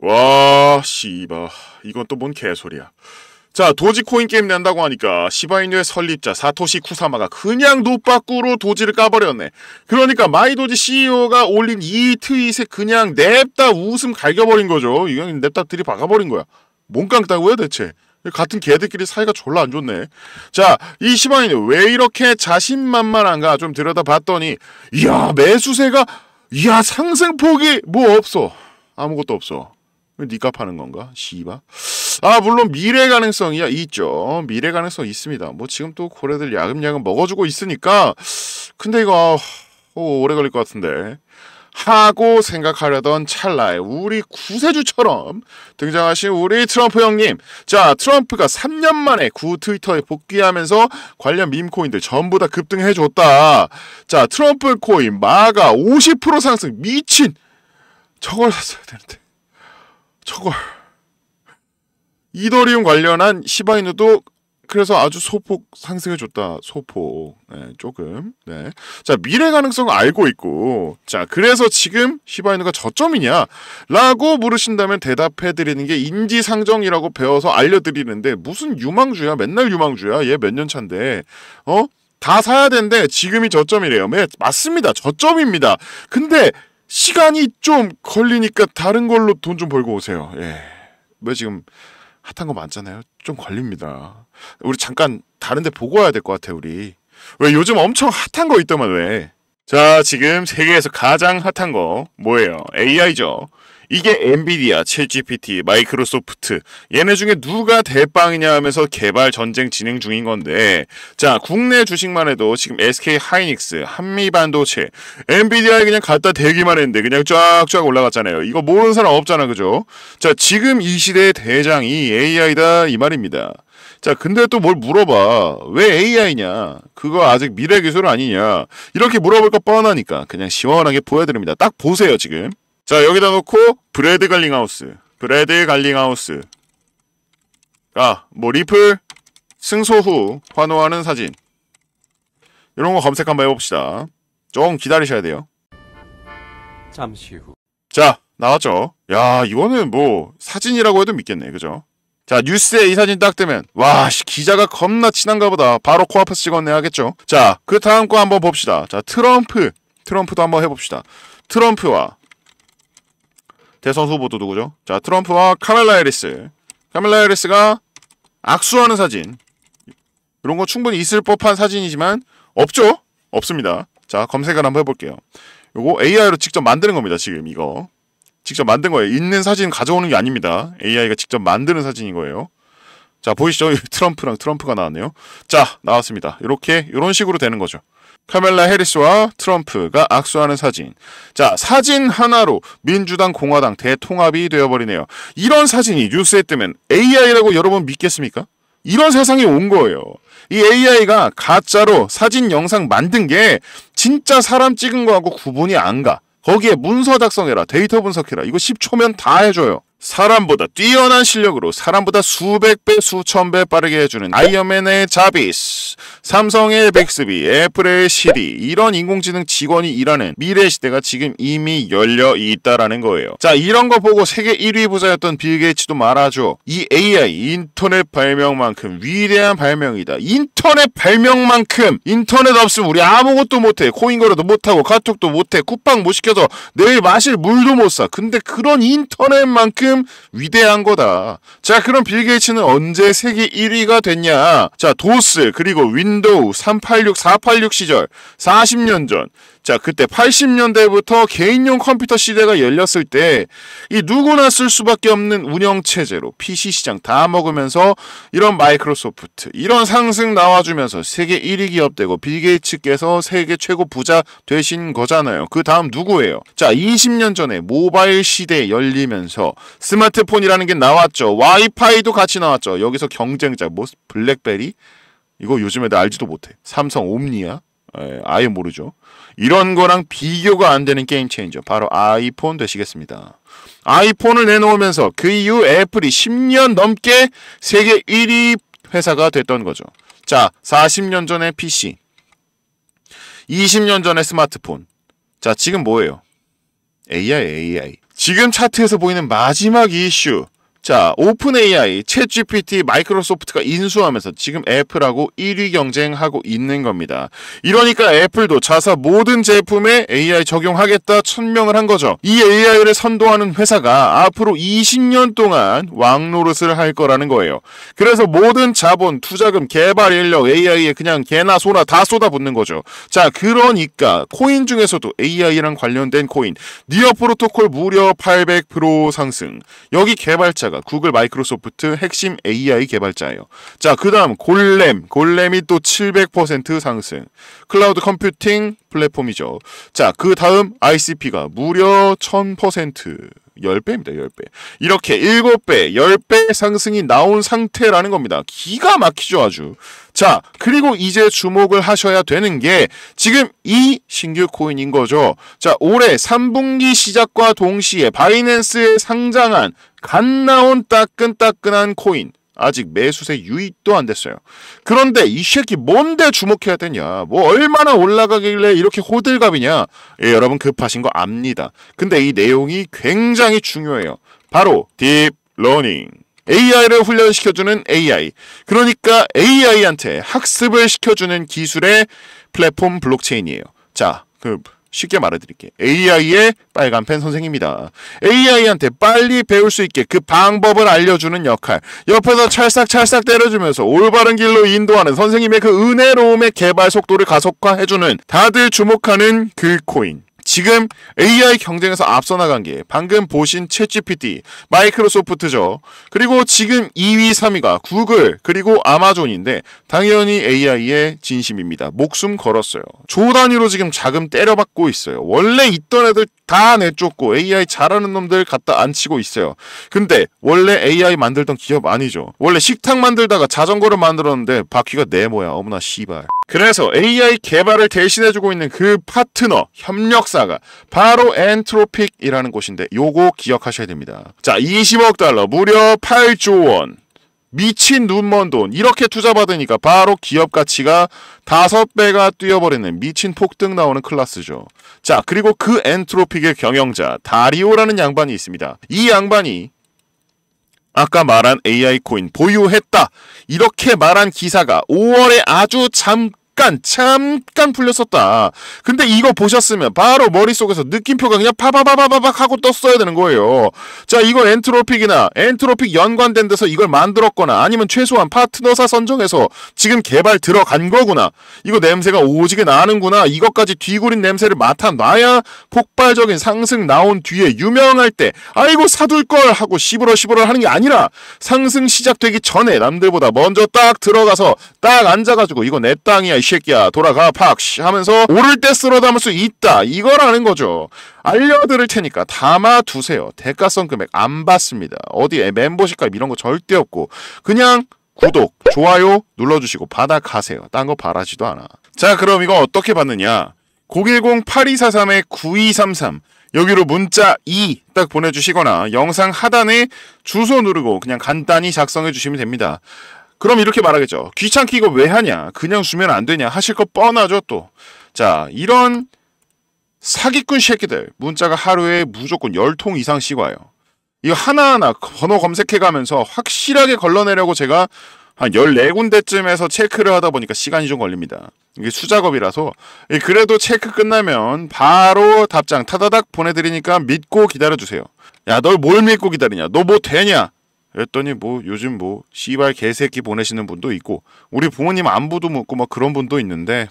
와 씨바 이건 또 뭔 개소리야 자 도지코인 게임 낸다고 하니까 시바이누의 설립자 사토시 쿠사마가 그냥 노밖으로 도지를 까버렸네 그러니까 마이도지 CEO가 올린 이 트윗에 그냥 냅다 웃음 갈겨버린 거죠 이건 냅다 들이박아버린 거야 뭔 깡따구야 대체 같은 개들끼리 사이가 졸라 안 좋네. 자, 이 시바이는 왜 이렇게 자신만만한가 좀 들여다봤더니 이야 매수세가 이야 상승폭이 뭐 없어 아무것도 없어. 니가파는 건가? 씨바. 아 물론 미래 가능성이야 있죠. 미래 가능성 있습니다. 뭐 지금 또 고래들 야금야금 먹어주고 있으니까 근데 이거 오, 어, 오래 걸릴 것 같은데 하고 생각하려던 찰나에 우리 구세주처럼 등장하신 우리 트럼프 형님. 자, 트럼프가 3년 만에 구 트위터에 복귀하면서 관련 밈코인들 전부 다 급등해줬다. 자, 트럼프 코인 마가 50% 상승 미친. 저걸 샀어야 되는데. 저걸 이더리움 관련한 시바이누도 그래서 아주 소폭 상승해줬다. 소폭. 네, 조금. 네. 자, 미래 가능성 알고 있고. 자, 그래서 지금 시바이누가 저점이냐? 라고 물으신다면 대답해드리는 게 인지상정이라고 배워서 알려드리는데 무슨 유망주야? 맨날 유망주야? 얘 몇 년 차인데. 어? 다 사야 된대. 지금이 저점이래요. 네, 맞습니다. 저점입니다. 근데 시간이 좀 걸리니까 다른 걸로 돈 좀 벌고 오세요. 예. 왜 뭐 지금 핫한 거 많잖아요. 좀 걸립니다. 우리 잠깐 다른 데 보고 와야 될 것 같아, 우리. 왜 요즘 엄청 핫한 거 있더만 왜. 자, 지금 세계에서 가장 핫한 거 뭐예요? AI죠. 이게 엔비디아, 챗GPT, 마이크로소프트 얘네 중에 누가 대빵이냐 하면서 개발 전쟁 진행 중인 건데 자 국내 주식만 해도 지금 SK 하이닉스, 한미반도체, 엔비디아에 그냥 갖다 대기만 했는데 그냥 쫙쫙 올라갔잖아요. 이거 모르는 사람 없잖아 그죠? 자 지금 이 시대의 대장이 AI다 이 말입니다. 자, 근데 또 뭘 물어봐. 왜 AI냐? 그거 아직 미래 기술 아니냐? 이렇게 물어볼 거 뻔하니까 그냥 시원하게 보여드립니다. 딱 보세요, 지금. 자 여기다 놓고 브레드 갈링하우스 브레드 갈링하우스 아뭐 리플 승소 후 환호하는 사진 이런 거 검색 한번 해봅시다 좀 기다리셔야 돼요 잠시 후 자 나왔죠 야 이거는 뭐 사진이라고 해도 믿겠네 그죠 자 뉴스에 이 사진 딱 뜨면 와 씨, 기자가 겁나 친한가 보다 바로 코앞에서 찍었네 하겠죠 자 그 다음 거 한번 봅시다 자 트럼프 트럼프도 한번 해봅시다 트럼프와 대선 후보도 누구죠? 자, 트럼프와 카멜라 해리스. 카멜라 해리스가 악수하는 사진. 이런 거 충분히 있을 법한 사진이지만 없죠? 없습니다. 자, 검색을 한번 해볼게요. 요거 AI로 직접 만드는 겁니다. 지금 이거. 직접 만든 거예요. 있는 사진 가져오는 게 아닙니다. AI가 직접 만드는 사진인 거예요. 자, 보이시죠? 트럼프랑 트럼프가 나왔네요. 자, 나왔습니다. 이렇게 이런 식으로 되는 거죠. 카멜라 해리스와 트럼프가 악수하는 사진. 자, 사진 하나로 민주당 공화당 대통합이 되어버리네요. 이런 사진이 뉴스에 뜨면 AI라고 여러분 믿겠습니까? 이런 세상이 온 거예요. 이 AI가 가짜로 사진 영상 만든 게 진짜 사람 찍은 거하고 구분이 안 가. 거기에 문서 작성해라, 데이터 분석해라. 이거 10초면 다 해줘요. 사람보다 뛰어난 실력으로 사람보다 수백 배, 수천 배 빠르게 해주는 아이언맨의 자비스, 삼성의 백스비, 애플의 시리 이런 인공지능 직원이 일하는 미래 시대가 지금 이미 열려 있다라는 거예요. 자 이런 거 보고 세계 1위 부자였던 빌 게이츠도 말하죠. 이 AI 인터넷 발명만큼 위대한 발명이다. 인터넷 발명만큼 인터넷 없으면 우리 아무것도 못해. 코인 거래도 못하고 카톡도 못해. 쿠팡 못 시켜서 내일 마실 물도 못 사. 근데 그런 인터넷만큼 그만큼 위대한 거다. 자, 그럼 빌 게이츠는 언제 세계 1위가 됐냐? 자, 도스 그리고 윈도우 386, 486 시절 40년 전 자, 그때 80년대부터 개인용 컴퓨터 시대가 열렸을 때 이 누구나 쓸 수밖에 없는 운영 체제로 PC 시장 다 먹으면서 이런 마이크로소프트 이런 상승 나와주면서 세계 1위 기업 되고 빌 게이츠께서 세계 최고 부자 되신 거잖아요. 그 다음 누구예요? 자, 20년 전에 모바일 시대 열리면서 스마트폰이라는 게 나왔죠. 와이파이도 같이 나왔죠. 여기서 경쟁자 뭐 블랙베리 이거 요즘에도 알지도 못해. 삼성 옴니아 예, 아예 모르죠. 이런 거랑 비교가 안 되는 게임 체인저 바로 아이폰 되시겠습니다. 아이폰을 내놓으면서 그 이후 애플이 10년 넘게 세계 1위 회사가 됐던 거죠. 자, 40년 전에 PC, 20년 전에 스마트폰. 자, 지금 뭐예요? AI, AI. 지금 차트에서 보이는 마지막 이슈. 자, 오픈 AI, 채 GPT, 마이크로소프트가 인수하면서 지금 애플하고 1위 경쟁하고 있는 겁니다. 이러니까 애플도 자사 모든 제품에 AI 적용하겠다 천명을 한 거죠. 이 AI를 선도하는 회사가 앞으로 20년 동안 왕노릇을 할 거라는 거예요. 그래서 모든 자본, 투자금, 개발 인력, AI에 그냥 개나 소나 다 쏟아붓는 거죠. 자, 그러니까 코인 중에서도 AI랑 관련된 코인, 니어 프로토콜 무려 800% 상승. 여기 개발자가 그러니까 구글, 마이크로소프트 핵심 AI 개발자예요. 자, 그다음 골렘. 골렘이 또 700% 상승. 클라우드 컴퓨팅 플랫폼이죠. 자, 그다음 ICP가 무려 1000%. 10배입니다. 10배. 이렇게 7배, 10배 상승이 나온 상태라는 겁니다. 기가 막히죠, 아주. 자, 그리고 이제 주목을 하셔야 되는 게 지금 이 신규 코인인 거죠. 자, 올해 3분기 시작과 동시에 바이낸스에 상장한 갓 나온 따끈따끈한 코인. 아직 매수세 유입도 안 됐어요. 그런데 이 새끼 뭔데 주목해야 되냐? 뭐 얼마나 올라가길래 이렇게 호들갑이냐? 예, 여러분 급하신 거 압니다. 근데 이 내용이 굉장히 중요해요. 바로 딥러닝. AI를 훈련시켜주는 AI. 그러니까 AI한테 학습을 시켜주는 기술의 플랫폼 블록체인이에요. 자, 그 쉽게 말해드릴게요. AI의 빨간펜 선생입니다. AI한테 빨리 배울 수 있게 그 방법을 알려주는 역할, 옆에서 찰싹찰싹 때려주면서 올바른 길로 인도하는 선생님의 그 은혜로움의 개발 속도를 가속화해주는 다들 주목하는 글코인. 지금 AI 경쟁에서 앞서 나간 게 방금 보신 챗GPT, 마이크로소프트죠. 그리고 지금 2위, 3위가 구글, 그리고 아마존인데 당연히 AI의 진심입니다. 목숨 걸었어요. 조 단위로 지금 자금 때려받고 있어요. 원래 있던 애들 다 내쫓고 AI 잘하는 놈들 갖다 안치고 있어요. 근데 원래 AI 만들던 기업 아니죠. 원래 식탁 만들다가 자전거를 만들었는데 바퀴가 네모야. 어머나 씨발. 그래서 AI 개발을 대신해주고 있는 그 파트너, 협력사가 바로 엔트로픽이라는 곳인데 요거 기억하셔야 됩니다. 자, 20억 달러, 무려 8조 원. 미친 눈먼 돈 이렇게 투자 받으니까 바로 기업 가치가 5 배가 뛰어버리는 미친 폭등 나오는 클라스죠. 자 그리고 그 엔트로픽의 경영자 다리오라는 양반이 있습니다. 이 양반이 아까 말한 AI 코인 보유했다 이렇게 말한 기사가 5월에 아주 잠깐 잠깐 잠깐 풀렸었다. 근데 이거 보셨으면 바로 머릿속에서 느낌표가 그냥 파바바바바박 하고 떴어야 되는 거예요. 자 이거 엔트로픽이나 엔트로픽 연관된 데서 이걸 만들었거나 아니면 최소한 파트너사 선정해서 지금 개발 들어간 거구나. 이거 냄새가 오지게 나는구나. 이것까지 뒤구린 냄새를 맡아놔야 폭발적인 상승 나온 뒤에 유명할 때 아이고 사둘 걸 하고 시부러 시부러 하는 게 아니라 상승 시작되기 전에 남들보다 먼저 딱 들어가서 딱 앉아가지고 이거 내 땅이야 새끼야 돌아가 팍 하면서 오를 때 쓸어 담을 수 있다 이거라는 거죠. 알려드릴 테니까 담아두세요. 대가성 금액 안 받습니다. 어디에 멤버십값 이런 거 절대 없고 그냥 구독, 좋아요 눌러주시고 받아가세요. 딴 거 바라지도 않아. 자 그럼 이거 어떻게 받느냐 010-8243-9233 여기로 문자 2 딱 보내주시거나 영상 하단에 주소 누르고 그냥 간단히 작성해 주시면 됩니다. 그럼 이렇게 말하겠죠. 귀찮게 이거 왜 하냐? 그냥 주면 안 되냐? 하실 거 뻔하죠, 또. 자, 이런 사기꾼 새끼들. 문자가 하루에 무조건 10통 이상씩 와요. 이거 하나하나 번호 검색해가면서 확실하게 걸러내려고 제가 한 14군데쯤에서 체크를 하다 보니까 시간이 좀 걸립니다. 이게 수작업이라서 예, 그래도 체크 끝나면 바로 답장 타다닥 보내드리니까 믿고 기다려주세요. 야, 널 뭘 믿고 기다리냐? 너 뭐 되냐? 했더니 뭐 요즘 뭐 씨발 개새끼 보내시는 분도 있고 우리 부모님 안부도 묻고 막 그런 분도 있는데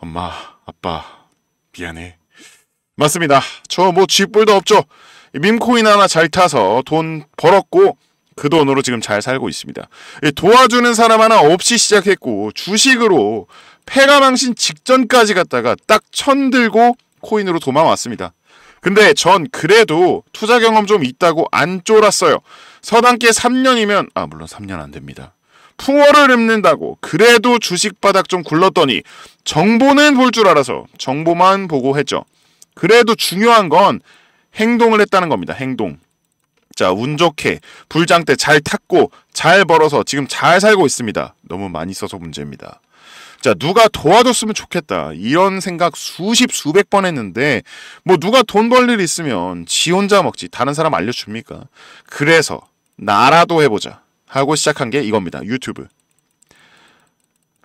엄마 아빠 미안해 맞습니다 저 뭐 쥐뿔도 없죠 민코인 하나 잘 타서 돈 벌었고 그 돈으로 지금 잘 살고 있습니다 도와주는 사람 하나 없이 시작했고 주식으로 폐가망신 직전까지 갔다가 딱 천 들고 코인으로 도망왔습니다 근데 전 그래도 투자 경험 좀 있다고 안 쫄았어요. 서당께 3년이면 아 물론 3년 안 됩니다. 풍어를 읊는다고 그래도 주식 바닥 좀 굴렀더니 정보는 볼 줄 알아서 정보만 보고 했죠. 그래도 중요한 건 행동을 했다는 겁니다. 행동. 자, 운 좋게 불장 때 잘 탔고 잘 벌어서 지금 잘 살고 있습니다. 너무 많이 써서 문제입니다. 자, 누가 도와줬으면 좋겠다. 이런 생각 수십, 수백 번 했는데, 뭐 누가 돈 벌 일 있으면 지 혼자 먹지. 다른 사람 알려줍니까? 그래서 나라도 해보자. 하고 시작한 게 이겁니다. 유튜브.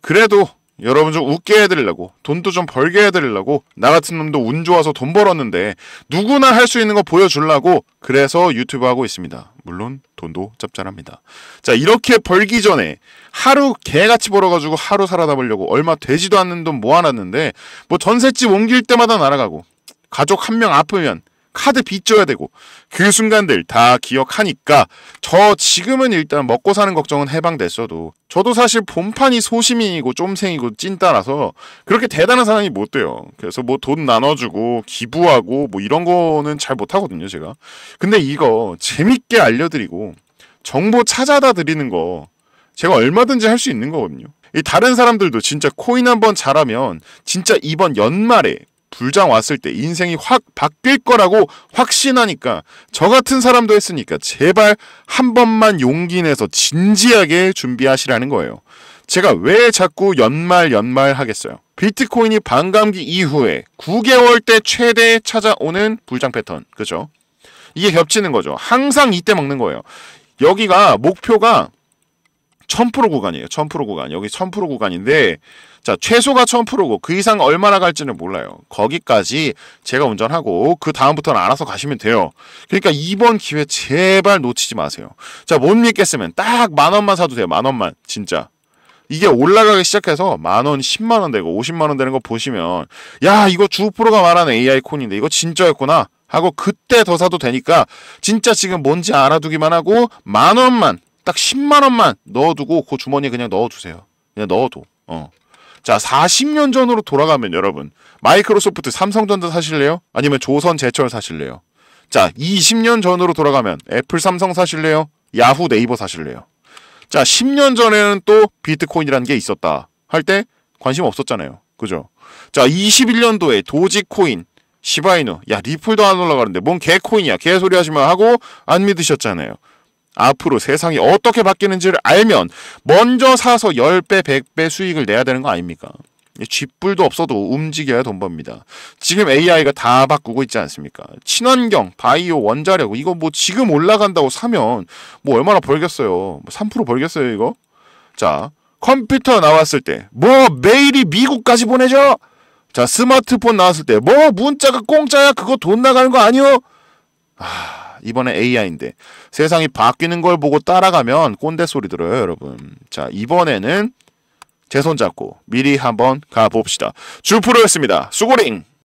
그래도 여러분 좀 웃게 해드리려고 돈도 좀 벌게 해드리려고 나 같은 놈도 운 좋아서 돈 벌었는데 누구나 할 수 있는 거 보여주려고 그래서 유튜브 하고 있습니다. 물론 돈도 짭짤합니다. 자 이렇게 벌기 전에 하루 개같이 벌어가지고 하루 살아다보려고 얼마 되지도 않는 돈 모아놨는데 뭐 전셋집 옮길 때마다 날아가고 가족 한 명 아프면 카드 빚져야 되고 그 순간들 다 기억하니까 저 지금은 일단 먹고 사는 걱정은 해방됐어도 저도 사실 본판이 소시민이고 쫌생이고 찐따라서 그렇게 대단한 사람이 못 돼요. 그래서 뭐 돈 나눠주고 기부하고 뭐 이런 거는 잘 못하거든요 제가. 근데 이거 재밌게 알려드리고 정보 찾아다 드리는 거 제가 얼마든지 할 수 있는 거거든요. 다른 사람들도 진짜 코인 한번 잘하면 진짜 이번 연말에 불장 왔을 때 인생이 확 바뀔 거라고 확신하니까 저 같은 사람도 했으니까 제발 한 번만 용기 내서 진지하게 준비하시라는 거예요. 제가 왜 자꾸 연말 연말 하겠어요? 비트코인이 반감기 이후에 9개월 때 최대에 찾아오는 불장 패턴. 그죠? 이게 겹치는 거죠. 항상 이때 먹는 거예요. 여기가 목표가 1000% 구간이에요. 1000% 구간. 여기 1000% 구간인데 자, 최소가 1000%고 그 이상 얼마나 갈지는 몰라요. 거기까지 제가 운전하고 그 다음부터는 알아서 가시면 돼요. 그러니까 이번 기회 제발 놓치지 마세요. 자, 못 믿겠으면 딱 만 원만 사도 돼요. 만 원만. 진짜. 이게 올라가기 시작해서 만 원, 10만 원 되고 50만 원 되는 거 보시면 야, 이거 주우 프로가 말하는 AI 콘인데 이거 진짜였구나. 하고 그때 더 사도 되니까 진짜 지금 뭔지 알아두기만 하고 만 원만 딱 10만 원만 넣어두고 그 주머니에 그냥 넣어두세요. 그냥 넣어도. 어. 자, 40년 전으로 돌아가면 여러분 마이크로소프트 삼성전자 사실래요? 아니면 조선 제철 사실래요? 자, 20년 전으로 돌아가면 애플 삼성 사실래요? 야후 네이버 사실래요? 자, 10년 전에는 또 비트코인이라는 게 있었다 할 때 관심 없었잖아요. 그죠? 자, 21년도에 도지코인, 시바이누, 야 리플도 안 올라가는데 뭔 개코인이야 개소리 하시면 하고 안 믿으셨잖아요. 앞으로 세상이 어떻게 바뀌는지를 알면 먼저 사서 10배, 100배 수익을 내야 되는 거 아닙니까? 쥐뿔도 없어도 움직여야 돈 법니다. 지금 AI가 다 바꾸고 있지 않습니까? 친환경, 바이오, 원자력 이거 뭐 지금 올라간다고 사면 뭐 얼마나 벌겠어요? 3 뭐 벌겠어요 이거? 자 컴퓨터 나왔을 때 뭐 메일이 미국까지 보내죠? 자 스마트폰 나왔을 때 뭐 문자가 공짜야 그거 돈 나가는 거 아니요? 아... 이번에 AI인데 세상이 바뀌는 걸 보고 따라가면 꼰대 소리 들어요, 여러분. 자, 이번에는 제 손잡고 미리 한번 가봅시다. 주프로였습니다. 수고링!